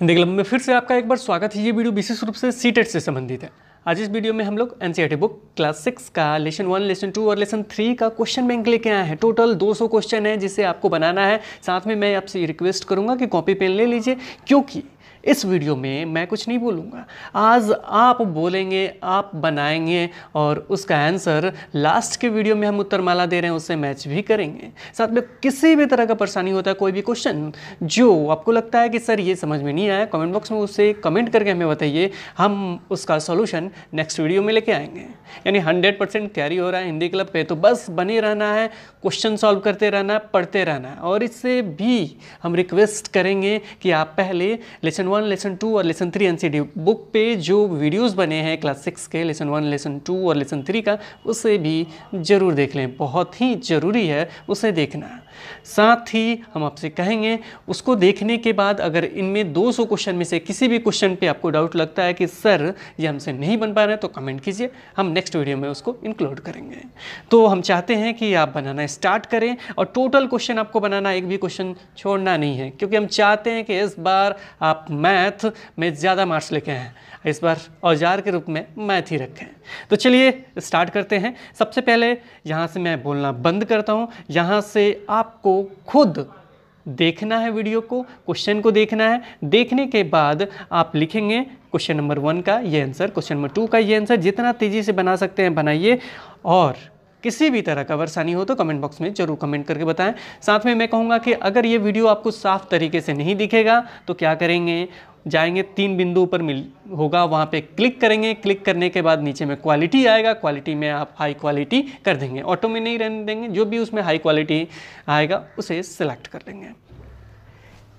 Hindi club में फिर से आपका एक बार स्वागत है ये वीडियो विशेष रूप से सी e से संबंधित है आज इस वीडियो में हम लोग एन बुक क्लास सिक्स का लेसन वन लेसन टू और लेसन थ्री का क्वेश्चन बैंक लेके आए हैं टोटल 200 क्वेश्चन है जिसे आपको बनाना है साथ में मैं आपसे रिक्वेस्ट करूंगा कि कॉपी पेन ले लीजिए क्योंकि इस वीडियो में मैं कुछ नहीं बोलूँगा आज आप बोलेंगे आप बनाएंगे और उसका आंसर लास्ट के वीडियो में हम उत्तरमाला दे रहे हैं उससे मैच भी करेंगे साथ में किसी भी तरह का परेशानी होता है कोई भी क्वेश्चन जो आपको लगता है कि सर ये समझ में नहीं आया कमेंट बॉक्स में उसे कमेंट करके हमें बताइए हम उसका सोल्यूशन नेक्स्ट वीडियो में लेके आएंगे यानी हंड्रेड परसेंट तैयारी हो रहा है हिंदी क्लब पर तो बस बने रहना है क्वेश्चन सॉल्व करते रहना है पढ़ते रहना है और इससे भी हम रिक्वेस्ट करेंगे कि आप पहले lesson one one lesson two और लेसन थ्री एन बुक पे जो वीडियोस बने हैं क्लास सिक्स के लेसन वन लेसन टू और लेसन थ्री का उसे भी ज़रूर देख लें बहुत ही ज़रूरी है उसे देखना साथ ही हम आपसे कहेंगे उसको देखने के बाद अगर इनमें 200 क्वेश्चन में से किसी भी क्वेश्चन पे आपको डाउट लगता है कि सर ये हमसे नहीं बन पा रहे हैं तो कमेंट कीजिए हम नेक्स्ट वीडियो में उसको इंक्लूड करेंगे तो हम चाहते हैं कि आप बनाना स्टार्ट करें और टोटल क्वेश्चन आपको बनाना एक भी क्वेश्चन छोड़ना नहीं है क्योंकि हम चाहते हैं कि इस बार आप मैथ में ज़्यादा मार्क्स लेके आएँ इस बार औजार के रूप में मैथ ही रखें तो चलिए स्टार्ट करते हैं सबसे पहले यहाँ से मैं बोलना बंद करता हूँ यहाँ से आपको खुद देखना है वीडियो को क्वेश्चन को देखना है देखने के बाद आप लिखेंगे क्वेश्चन नंबर वन का ये आंसर क्वेश्चन नंबर टू का ये आंसर जितना तेज़ी से बना सकते हैं बनाइए और किसी भी तरह का परेशानी हो तो कमेंट बॉक्स में जरूर कमेंट करके बताएं साथ में मैं कहूँगा कि अगर ये वीडियो आपको साफ तरीके से नहीं दिखेगा तो क्या करेंगे जाएंगे तीन बिंदु पर मिल होगा वहाँ पे क्लिक करेंगे क्लिक करने के बाद नीचे में क्वालिटी आएगा क्वालिटी में आप हाई क्वालिटी कर देंगे ऑटो में नहीं रहने देंगे जो भी उसमें हाई क्वालिटी आएगा उसे सिलेक्ट कर देंगे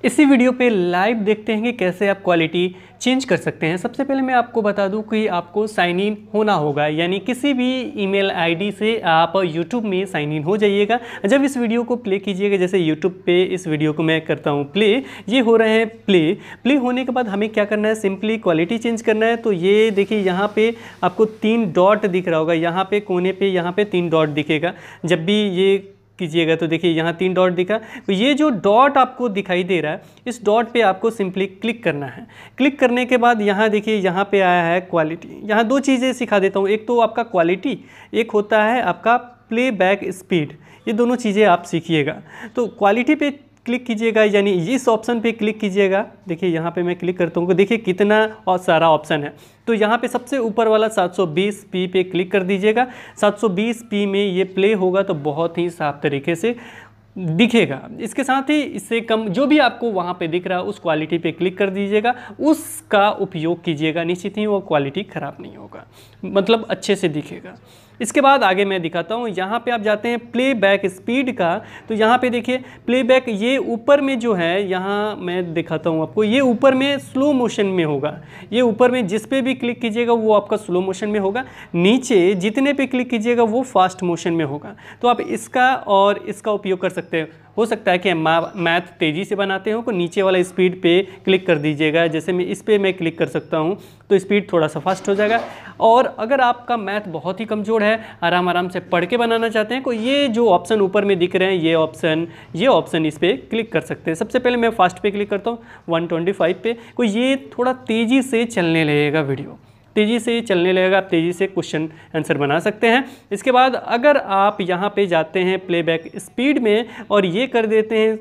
इसी वीडियो पे लाइव देखते हैं कि कैसे आप क्वालिटी चेंज कर सकते हैं सबसे पहले मैं आपको बता दूं कि आपको साइन इन होना होगा यानी किसी भी ईमेल आईडी से आप यूट्यूब में साइन इन हो जाइएगा जब इस वीडियो को प्ले कीजिएगा जैसे यूट्यूब पे इस वीडियो को मैं करता हूँ प्ले ये हो रहे हैं प्ले प्ले होने के बाद हमें क्या करना है सिंपली क्वालिटी चेंज करना है तो ये देखिए यहाँ पर आपको तीन डॉट दिख रहा होगा यहाँ पर कोने पर यहाँ पर तीन डॉट दिखेगा जब भी ये कीजिएगा तो देखिए यहाँ तीन डॉट दिखा तो ये जो डॉट आपको दिखाई दे रहा है इस डॉट पे आपको सिंपली क्लिक करना है क्लिक करने के बाद यहाँ देखिए यहाँ पे आया है क्वालिटी यहाँ दो चीज़ें सिखा देता हूँ एक तो आपका क्वालिटी एक होता है आपका प्लेबैक स्पीड ये दोनों चीज़ें आप सीखिएगा तो क्वालिटी पे क्लिक कीजिएगा यानी इस ऑप्शन पे क्लिक कीजिएगा देखिए यहाँ पे मैं क्लिक करता हूँ देखिए कितना और सारा ऑप्शन है तो यहाँ पे सबसे ऊपर वाला 720p पे क्लिक कर दीजिएगा 720p में ये प्ले होगा तो बहुत ही साफ तरीके से दिखेगा इसके साथ ही इससे कम जो भी आपको वहाँ पे दिख रहा है उस क्वालिटी पे क्लिक कर दीजिएगा उसका उपयोग कीजिएगा निश्चित ही वो क्वालिटी ख़राब नहीं होगा मतलब अच्छे से दिखेगा इसके बाद आगे मैं दिखाता हूँ यहाँ पे आप जाते हैं प्लेबैक स्पीड का तो यहाँ पे देखिए प्लेबैक ये ऊपर में जो है यहाँ मैं दिखाता हूँ आपको ये ऊपर में स्लो मोशन में होगा ये ऊपर में जिस पे भी क्लिक कीजिएगा वो आपका स्लो मोशन में होगा नीचे जितने पे क्लिक कीजिएगा वो फास्ट मोशन में होगा तो आप इसका और इसका उपयोग कर सकते हैं हो सकता है कि मैथ तेज़ी से बनाते हो को नीचे वाला स्पीड पे क्लिक कर दीजिएगा जैसे मैं इस पर मैं क्लिक कर सकता हूँ तो स्पीड थोड़ा सा फास्ट हो जाएगा और अगर आपका मैथ बहुत ही कमज़ोर है आराम आराम से पढ़ के बनाना चाहते हैं तो ये जो ऑप्शन ऊपर में दिख रहे हैं ये ऑप्शन ये ऑप्शन इस पर क्लिक कर सकते हैं सबसे पहले मैं फास्ट पे क्लिक करता हूँ 125 पे कोई ये थोड़ा तेज़ी से चलने लगेगा वीडियो तेज़ी से चलने लगेगा आप तेज़ी से क्वेश्चन आंसर बना सकते हैं इसके बाद अगर आप यहाँ पे जाते हैं प्लेबैक स्पीड में और ये कर देते हैं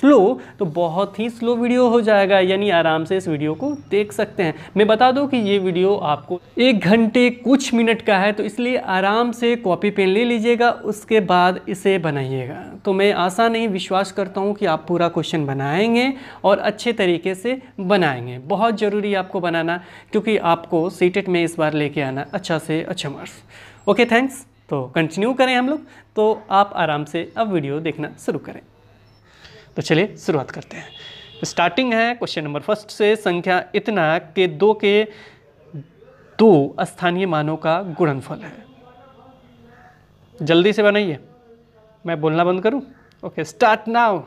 स्लो तो बहुत ही स्लो वीडियो हो जाएगा यानी आराम से इस वीडियो को देख सकते हैं मैं बता दूं कि ये वीडियो आपको एक घंटे कुछ मिनट का है तो इसलिए आराम से कॉपी पेन ले लीजिएगा उसके बाद इसे बनाइएगा तो मैं आशा नहीं विश्वास करता हूँ कि आप पूरा क्वेश्चन बनाएंगे और अच्छे तरीके से बनाएंगे बहुत ज़रूरी आपको बनाना क्योंकि आपको सीटेट e में इस बार लेके आना अच्छा से अच्छा मार्क्स ओके थैंक्स तो कंटिन्यू करें हम लोग तो आप आराम से अब वीडियो देखना शुरू करें तो चलिए शुरुआत करते हैं स्टार्टिंग है क्वेश्चन नंबर फर्स्ट से संख्या इतना के दो के दो स्थानीय मानों का गुणनफल है जल्दी से बनाइए मैं बोलना बंद करूं ओके स्टार्ट नाउ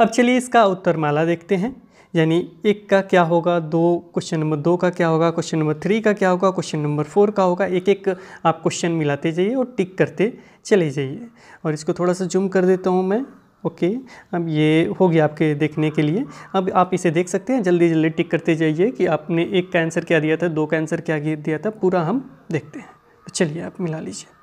अब चलिए इसका उत्तर माला देखते हैं यानी एक का क्या होगा दो क्वेश्चन नंबर दो का क्या होगा क्वेश्चन नंबर थ्री का क्या होगा क्वेश्चन नंबर फोर का होगा एक एक आप क्वेश्चन मिलाते जाइए और टिक करते चले जाइए और इसको थोड़ा सा जूम कर देता हूँ मैं ओके अब ये हो गया आपके देखने के लिए अब आप इसे देख सकते हैं जल्दी जल्दी टिक करते जाइए कि आपने एक का आंसर क्या दिया था दो का आंसर क्या दिया था पूरा हम देखते हैं तो चलिए आप मिला लीजिए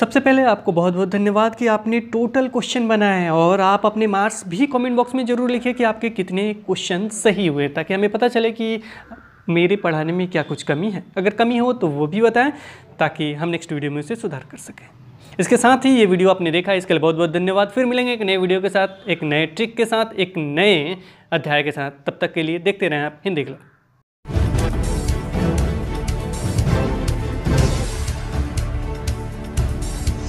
सबसे पहले आपको बहुत बहुत धन्यवाद कि आपने टोटल क्वेश्चन बनाए हैं और आप अपने मार्क्स भी कमेंट बॉक्स में ज़रूर लिखिए कि आपके कितने क्वेश्चन सही हुए ताकि हमें पता चले कि मेरे पढ़ाने में क्या कुछ कमी है अगर कमी हो तो वो भी बताएं ताकि हम नेक्स्ट वीडियो में उसे सुधार कर सकें इसके साथ ही ये वीडियो आपने देखा इसके लिए बहुत बहुत धन्यवाद फिर मिलेंगे एक नए वीडियो के साथ एक नए ट्रिक के साथ एक नए अध्याय के साथ तब तक के लिए देखते रहें आप हिंदी क्लब